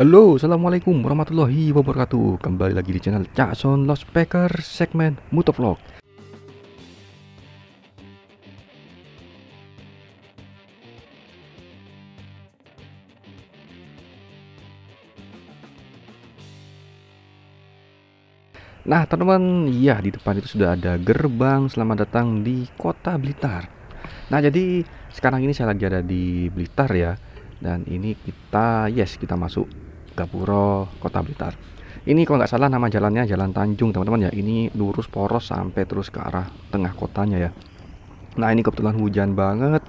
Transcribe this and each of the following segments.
Halo, Assalamualaikum warahmatullahi wabarakatuh Kembali lagi di channel Cakson Lost Packer segmen Vlog. Nah teman-teman, ya di depan itu sudah ada gerbang Selamat datang di kota Blitar Nah jadi sekarang ini saya lagi ada di Blitar ya dan ini kita yes kita masuk Gapuro Kota Blitar ini kalau nggak salah nama jalannya Jalan Tanjung teman-teman ya ini lurus poros sampai terus ke arah tengah kotanya ya nah ini kebetulan hujan banget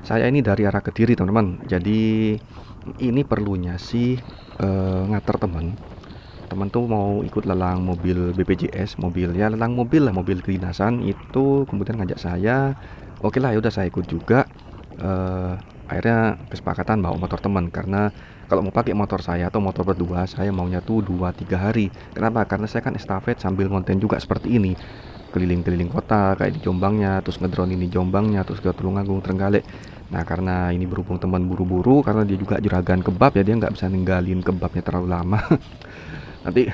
saya ini dari arah kediri teman-teman jadi ini perlunya sih eh, uh, ngater teman teman tuh mau ikut lelang mobil BPJS mobil ya lelang mobil lah mobil kedinasan itu kemudian ngajak saya oke okay lah ya udah saya ikut juga uh, akhirnya kesepakatan bawa motor teman karena kalau mau pakai motor saya atau motor berdua saya maunya tuh dua tiga hari kenapa karena saya kan estafet sambil ngonten juga seperti ini keliling-keliling kota kayak di Jombangnya terus ngedrone ini Jombangnya terus ke Tulungagung Trenggalek Nah karena ini berhubung teman buru-buru karena dia juga juragan kebab ya dia nggak bisa ninggalin kebabnya terlalu lama. Nanti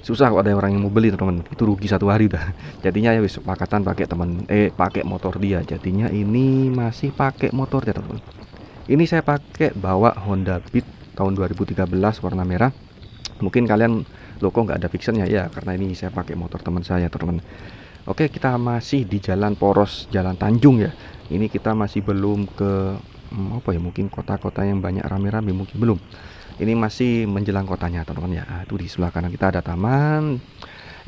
susah kalau ada orang yang mau beli teman itu rugi satu hari dah. Jadinya ya sepakatan pakai teman eh pakai motor dia. Jadinya ini masih pakai motor teman, teman ini saya pakai bawa Honda Beat tahun 2013 warna merah mungkin kalian lo kok nggak ada fiction ya ya karena ini saya pakai motor teman saya teman oke kita masih di jalan poros jalan Tanjung ya ini kita masih belum ke hmm, apa ya mungkin kota-kota yang banyak rame-rame mungkin belum ini masih menjelang kotanya teman-teman ya ah, itu di sebelah kanan kita ada taman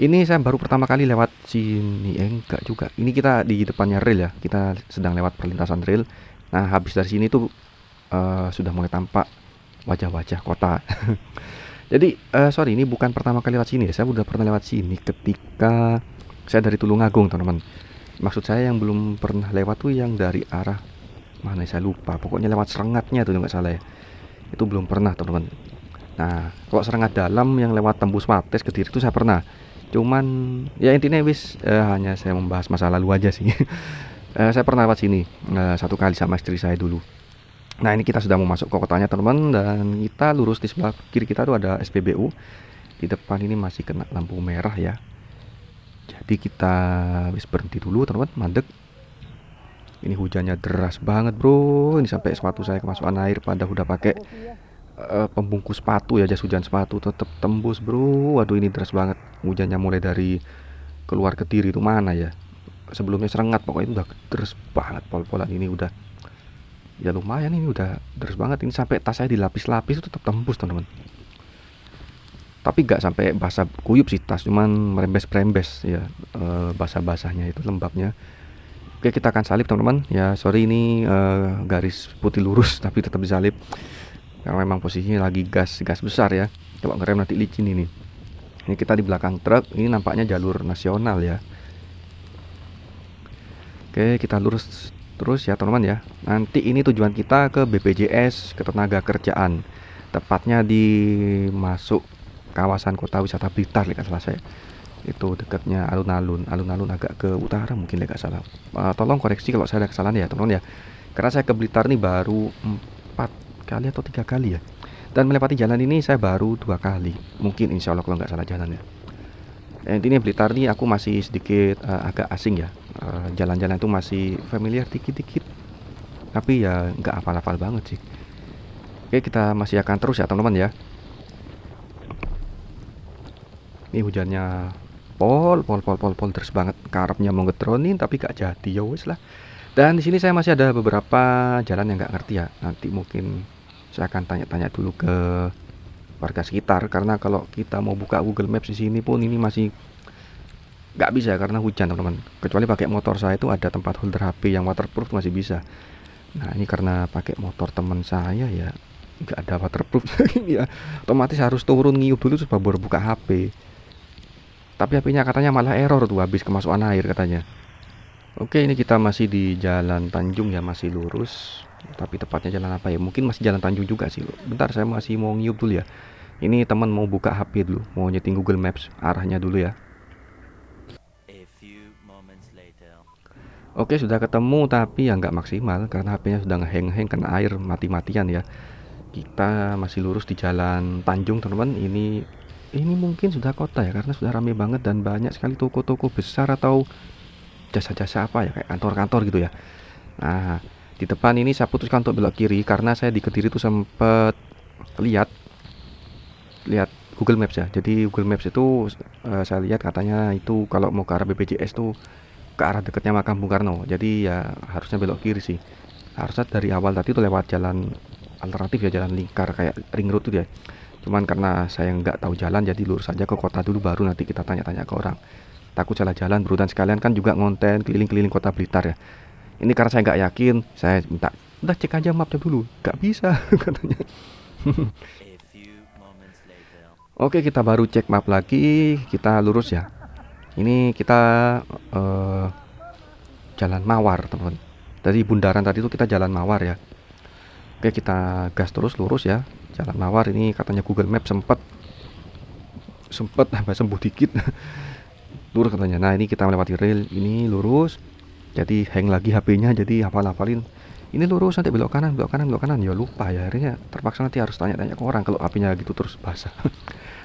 ini saya baru pertama kali lewat sini eh, enggak juga ini kita di depannya rel ya kita sedang lewat perlintasan rel nah habis dari sini tuh uh, sudah mulai tampak wajah-wajah kota. Jadi uh, sorry ini bukan pertama kali lewat sini ya. Saya sudah pernah lewat sini ketika saya dari Tulungagung, teman-teman. Maksud saya yang belum pernah lewat tuh yang dari arah mana ya, saya lupa. Pokoknya lewat Serengatnya tuh nggak salah ya. Itu belum pernah, teman-teman. Nah, kalau Serengat dalam yang lewat tembus Wates ke Diri itu saya pernah. Cuman ya intinya wis uh, hanya saya membahas masa lalu aja sih. uh, saya pernah lewat sini uh, satu kali sama istri saya dulu. Nah ini kita sudah mau masuk ke kotanya teman-teman dan kita lurus di sebelah kiri kita tuh ada SPBU di depan ini masih kena lampu merah ya jadi kita habis berhenti dulu teman-teman mandek ini hujannya deras banget bro ini sampai sepatu saya kemasukan air pada udah pakai uh, pembungkus sepatu ya jas hujan sepatu tetap tembus bro waduh ini deras banget hujannya mulai dari keluar ke diri itu mana ya sebelumnya serengat pokoknya udah deras banget pol-polan ini udah ya lumayan ini udah deres banget ini sampai tas saya dilapis-lapis itu tetap tembus teman-teman tapi nggak sampai basah kuyup sih tas cuman merembes-merembes ya e, basah-basahnya itu lembabnya oke kita akan salib teman-teman ya sorry ini e, garis putih lurus tapi tetap disalib karena memang posisinya lagi gas gas besar ya coba ngerem nanti licin ini ini kita di belakang truk ini nampaknya jalur nasional ya Oke, kita lurus Terus ya teman-teman ya, nanti ini tujuan kita ke BPJS Ketenaga Kerjaan. Tepatnya di masuk kawasan kota wisata Blitar, lihat salah saya. Itu dekatnya alun-alun, alun-alun agak ke utara mungkin lihat salah. Uh, tolong koreksi kalau saya ada kesalahan ya teman-teman ya. Karena saya ke Blitar nih baru empat kali atau tiga kali ya. Dan melewati jalan ini saya baru dua kali. Mungkin insya Allah kalau nggak salah jalannya intinya Blitar ini aku masih sedikit uh, agak asing ya eh, jalan-jalan uh, itu masih familiar dikit-dikit tapi ya nggak hafal-hafal banget sih oke kita masih akan terus ya teman-teman ya ini hujannya pol pol pol pol pol terus banget karepnya mau ngetronin tapi gak jadi ya wes lah dan di sini saya masih ada beberapa jalan yang nggak ngerti ya nanti mungkin saya akan tanya-tanya dulu ke warga sekitar karena kalau kita mau buka Google Maps di sini pun ini masih nggak bisa karena hujan teman-teman kecuali pakai motor saya itu ada tempat holder HP yang waterproof masih bisa nah ini karena pakai motor teman saya ya nggak ada waterproof ya otomatis harus turun ngiup dulu supaya baru buka HP tapi HP-nya katanya malah error tuh habis kemasukan air katanya oke ini kita masih di jalan Tanjung ya masih lurus tapi tepatnya jalan apa ya mungkin masih jalan Tanjung juga sih bentar saya masih mau ngiup dulu ya ini teman mau buka HP dulu mau nyeting Google Maps arahnya dulu ya Oke sudah ketemu tapi ya nggak maksimal karena HP-nya sudah ngeheng-heng kena air mati-matian ya kita masih lurus di jalan Tanjung teman-teman ini ini mungkin sudah kota ya karena sudah ramai banget dan banyak sekali toko-toko besar atau jasa-jasa apa ya kayak kantor-kantor gitu ya nah di depan ini saya putuskan untuk belok kiri karena saya di Kediri itu sempat lihat lihat Google Maps ya. Jadi Google Maps itu e, saya lihat katanya itu kalau mau ke arah BPJS tuh ke arah dekatnya makam Bung Karno. Jadi ya harusnya belok kiri sih. Harusnya dari awal tadi itu lewat jalan alternatif ya jalan lingkar kayak ring road tuh ya. Cuman karena saya nggak tahu jalan jadi lurus saja ke kota dulu baru nanti kita tanya-tanya ke orang. Takut salah jalan bro sekalian kan juga ngonten keliling-keliling kota Blitar ya ini karena saya nggak yakin saya minta udah cek aja map dulu nggak bisa katanya Oke kita baru cek map lagi kita lurus ya ini kita uh, jalan mawar teman dari bundaran tadi itu kita jalan mawar ya Oke kita gas terus lurus ya jalan mawar ini katanya Google Map sempet sempet sembuh dikit lurus katanya nah ini kita melewati rail. ini lurus jadi hang lagi HP-nya jadi hafal-hafalin ini lurus nanti belok kanan belok kanan belok kanan ya lupa ya akhirnya terpaksa nanti harus tanya-tanya ke orang kalau HP-nya gitu terus basah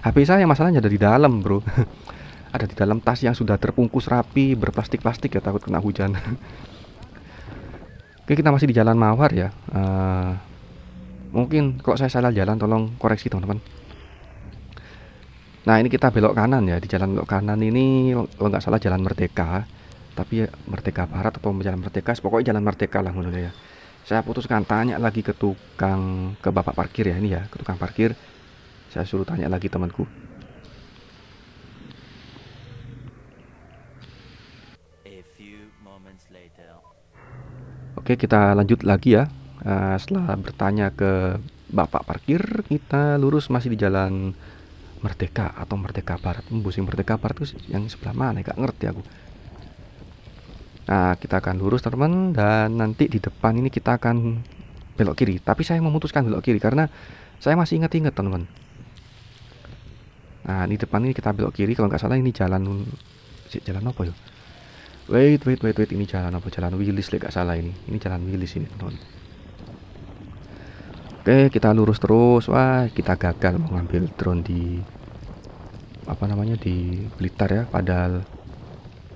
HP saya masalahnya ada di dalam bro ada di dalam tas yang sudah terpungkus rapi berplastik-plastik ya takut kena hujan Oke kita masih di jalan Mawar ya uh, mungkin kalau saya salah jalan tolong koreksi teman-teman nah ini kita belok kanan ya di jalan belok kanan ini kalau nggak salah jalan Merdeka tapi ya Merdeka Barat atau Jalan Merdeka pokoknya Jalan Merdeka lah menurut saya saya putuskan tanya lagi ke tukang ke bapak parkir ya ini ya ke tukang parkir saya suruh tanya lagi temanku Oke kita lanjut lagi ya eh, setelah bertanya ke bapak parkir kita lurus masih di jalan Merdeka atau Merdeka Barat Membusing Merdeka Barat itu yang sebelah mana gak ngerti aku Nah, kita akan lurus teman-teman dan nanti di depan ini kita akan belok kiri. Tapi saya memutuskan belok kiri karena saya masih ingat-ingat teman-teman. Nah, di depan ini kita belok kiri kalau nggak salah ini jalan jalan apa ya? Wait, wait, wait, wait, ini jalan apa? Jalan Willis, nggak salah ini. Ini jalan Willis ini, teman-teman. Oke, kita lurus terus. Wah, kita gagal mengambil drone di apa namanya di Blitar ya, padahal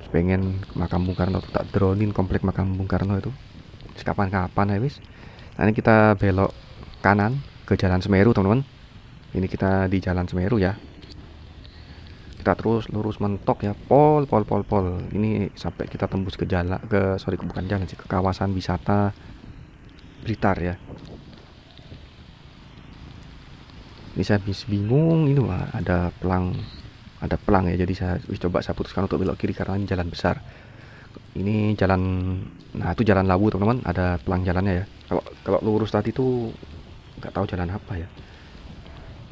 pengen makam Bung Karno tak dronin komplek makam Bung Karno itu kapan-kapan ya wis nah, ini kita belok kanan ke Jalan Semeru teman-teman ini kita di Jalan Semeru ya kita terus lurus mentok ya pol pol pol pol ini sampai kita tembus ke jalan ke sorry bukan jalan sih ke kawasan wisata Blitar ya ini saya bingung ini wah, ada pelang ada pelang ya jadi saya coba saya putuskan untuk belok kiri karena ini jalan besar ini jalan nah itu jalan labu teman-teman ada pelang jalannya ya kalau kalau lurus tadi tuh nggak tahu jalan apa ya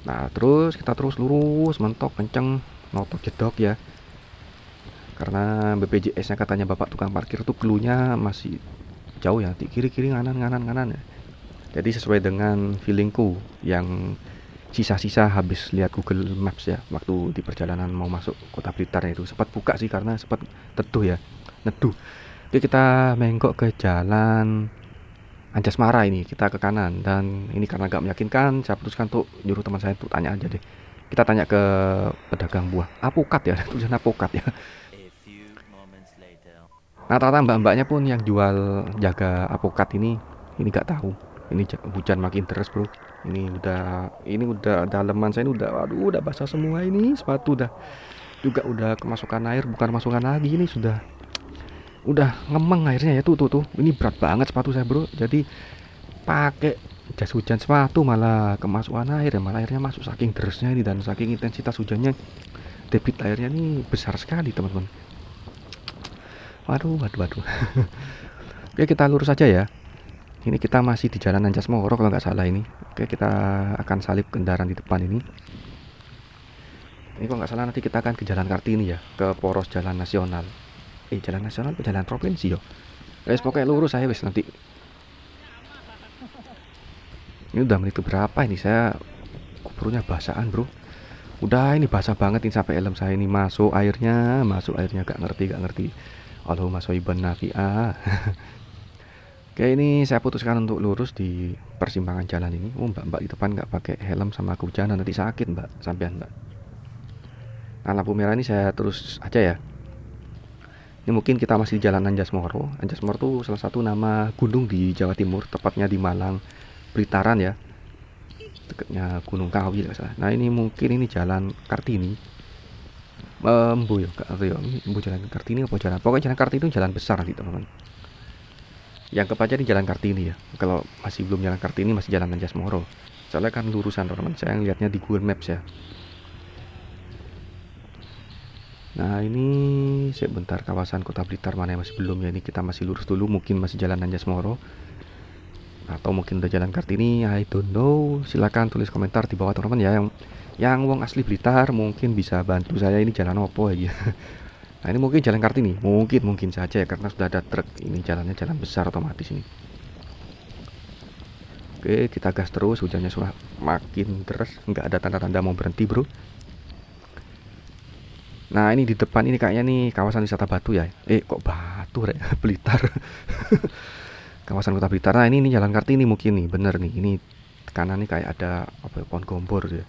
nah terus kita terus lurus mentok kenceng notok jedok ya karena BPJS nya katanya bapak tukang parkir tuh keluhnya masih jauh ya kiri kiri kanan kanan kanan ya. jadi sesuai dengan feelingku yang sisa-sisa habis lihat Google Maps ya waktu di perjalanan mau masuk kota Blitar itu sempat buka sih karena sempat teduh ya neduh oke kita menggok ke jalan Anjasmara ini kita ke kanan dan ini karena gak meyakinkan saya putuskan untuk juru teman saya untuk tanya aja deh kita tanya ke pedagang buah apokat ya tulisan apokat ya nah ternyata mbak-mbaknya pun yang jual jaga apokat ini ini gak tahu ini hujan makin terus bro ini udah ini udah daleman saya ini udah aduh udah basah semua ini sepatu udah juga udah kemasukan air bukan masukan lagi ini sudah udah ngemeng airnya ya tuh tuh tuh ini berat banget sepatu saya bro jadi pakai jas hujan sepatu malah kemasukan air ya malah airnya masuk saking terusnya ini dan saking intensitas hujannya debit airnya ini besar sekali teman-teman waduh waduh waduh oke kita lurus aja ya ini kita masih di jalan Anjas Moro kalau nggak salah ini Oke kita akan salib kendaraan di depan ini ini kok nggak salah nanti kita akan ke jalan Kartini ya ke poros jalan nasional eh jalan nasional ke jalan provinsi yo eh, wes pokoknya lurus aja wes nanti ini udah menit berapa ini saya kupurnya basaan bro udah ini basah banget ini sampai helm saya ini masuk airnya masuk airnya gak ngerti gak ngerti Allahumma soiban nafi'ah Oke ini saya putuskan untuk lurus di persimpangan jalan ini. Oh mbak-mbak di depan nggak pakai helm sama kehujanan nanti sakit mbak sampean mbak. Nah lampu merah ini saya terus aja ya. Ini mungkin kita masih di jalan Anjas Moro itu salah satu nama gunung di Jawa Timur, tepatnya di Malang, Blitaran ya. Dekatnya Gunung Kawi salah. Nah ini mungkin ini jalan Kartini. Embu eh, ya, Embu jalan Kartini apa jalan? Pokoknya jalan Kartini itu jalan besar nih teman-teman yang kepaca di Jalan Kartini ya kalau masih belum Jalan Kartini masih Jalan Moro. soalnya kan lurusan teman saya lihatnya di Google Maps ya Nah ini sebentar kawasan kota Blitar mana yang masih belum ya ini kita masih lurus dulu mungkin masih jalan Moro atau mungkin udah jalan Kartini I don't know silahkan tulis komentar di bawah teman-teman ya yang yang wong asli Blitar mungkin bisa bantu saya ini jalan opo ya. Nah ini mungkin jalan Kartini, mungkin mungkin saja ya karena sudah ada truk ini jalannya jalan besar otomatis ini. Oke kita gas terus, hujannya sudah makin terus nggak ada tanda-tanda mau berhenti bro. Nah ini di depan ini kayaknya nih kawasan wisata Batu ya. Eh kok Batu rek Blitar. kawasan kota Blitar. Nah ini ini jalan Kartini mungkin nih, bener nih. Ini kanan nih kayak ada apa ya, pohon gombor gitu ya.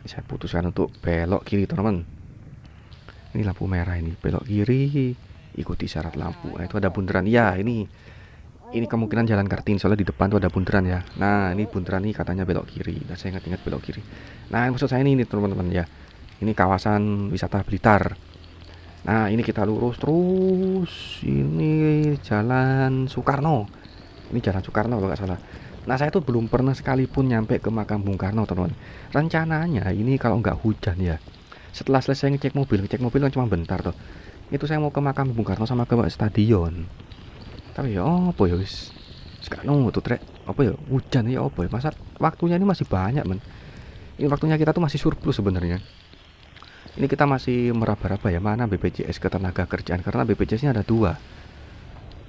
Nah, saya putuskan untuk belok kiri teman-teman ini lampu merah ini belok kiri ikuti syarat lampu nah, itu ada bundaran ya ini ini kemungkinan jalan kartini soalnya di depan tuh ada bundaran ya nah ini bundaran ini katanya belok kiri nah saya ingat-ingat belok kiri nah maksud saya ini, ini teman-teman ya ini kawasan wisata Blitar nah ini kita lurus terus ini jalan Soekarno ini jalan Soekarno kalau nggak salah Nah saya tuh belum pernah sekalipun nyampe ke makam Bung Karno teman-teman Rencananya ini kalau nggak hujan ya setelah selesai ngecek mobil ngecek mobil kan cuma bentar tuh itu saya mau ke makam Bung Karno sama ke stadion tapi ya apa ya wis sekarang tuh trek apa ya hujan ya apa ya masa waktunya ini masih banyak men ini waktunya kita tuh masih surplus sebenarnya ini kita masih meraba-raba ya mana BPJS ketenaga kerjaan karena BPJS-nya ada dua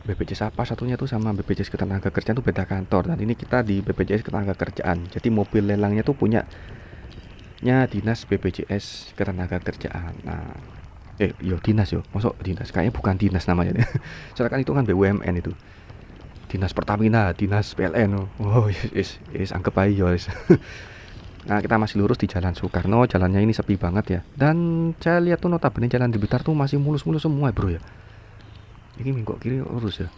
BPJS apa satunya tuh sama BPJS ketenaga kerjaan tuh beda kantor dan ini kita di BPJS ketenaga kerjaan jadi mobil lelangnya tuh punya websitenya dinas BPJS kerjaan Nah, eh yo dinas yo, masuk dinas kayaknya bukan dinas namanya. Soalnya kan itu kan BUMN itu. Dinas Pertamina, dinas PLN. Oh, yes, yes, yes anggap aja yo. Yes. nah, kita masih lurus di Jalan Soekarno, jalannya ini sepi banget ya. Dan saya lihat tuh notabene jalan di Blitar tuh masih mulus-mulus semua, Bro ya. Ini minggu kiri lurus ya.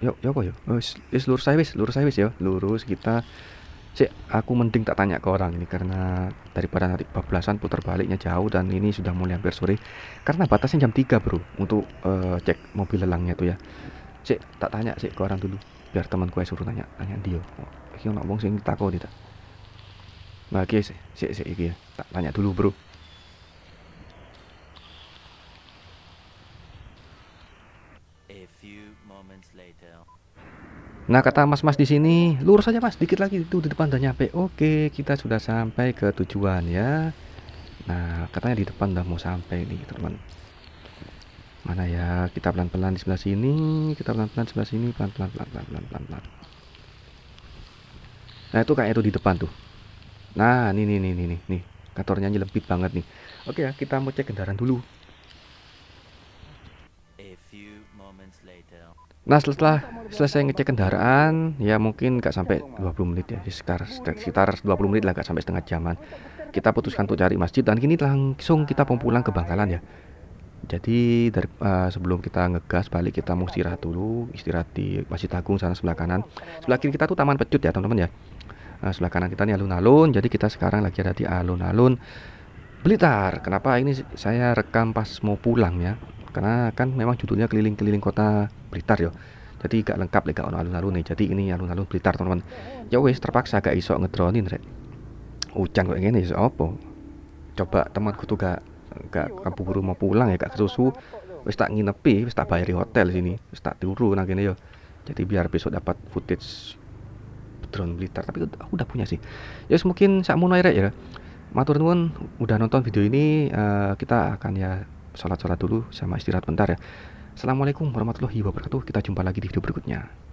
Yuk, yuk, yuk. Wis, lurus saya wis, lurus saya wis ya. Lurus kita sih aku mending tak tanya ke orang ini karena daripada nanti bablasan putar baliknya jauh dan ini sudah mulai hampir sore karena batasnya jam 3 bro untuk uh, cek mobil lelangnya tuh ya sih tak tanya sih ke orang dulu biar teman gue suruh tanya tanya dia oh, ini ngomong sih tako takut tidak Nah, oke, sih, sih, sih, ya. Tak tanya dulu, bro. A few moments later. Nah kata mas-mas di sini, lurus saja mas, dikit lagi itu di depan udah nyampe. Oke, kita sudah sampai ke tujuan ya. Nah katanya di depan udah mau sampai nih teman. Mana ya? Kita pelan-pelan di sebelah sini, kita pelan-pelan sebelah sini, pelan-pelan, pelan-pelan, pelan-pelan, Nah itu kayak itu di depan tuh. Nah ini nih nih nih nih, nih. kantornya nyelempit banget nih. Oke ya, kita mau cek kendaraan dulu. Nah setelah selesai ngecek kendaraan ya mungkin nggak sampai 20 menit ya sekitar sekitar 20 menit lah nggak sampai setengah jaman kita putuskan untuk cari masjid dan kini langsung kita mau pulang ke Bangkalan ya jadi dari uh, sebelum kita ngegas balik kita mau istirahat dulu istirahat di Masjid Agung sana sebelah kanan sebelah kiri kita tuh Taman Pecut ya teman-teman ya uh, sebelah kanan kita nih alun-alun jadi kita sekarang lagi ada di alun-alun Blitar kenapa ini saya rekam pas mau pulang ya karena kan memang judulnya keliling-keliling kota Blitar ya jadi gak lengkap lek ono alun-alun nih jadi ini alun-alun Blitar teman-teman ya wes terpaksa gak iso ngedronin rek hujan kok ngene iso apa coba temanku tuh gak gak kaburu mau pulang ya gak kesusu wes tak nginepi wes tak bayar di hotel sini wis tak turu nang kene yo jadi biar besok dapat footage drone blitar tapi aku udah punya sih ya mungkin saya mau rek ya matur nuwun udah nonton video ini uh, kita akan ya sholat-sholat dulu sama istirahat bentar ya. Assalamualaikum warahmatullahi wabarakatuh. Kita jumpa lagi di video berikutnya.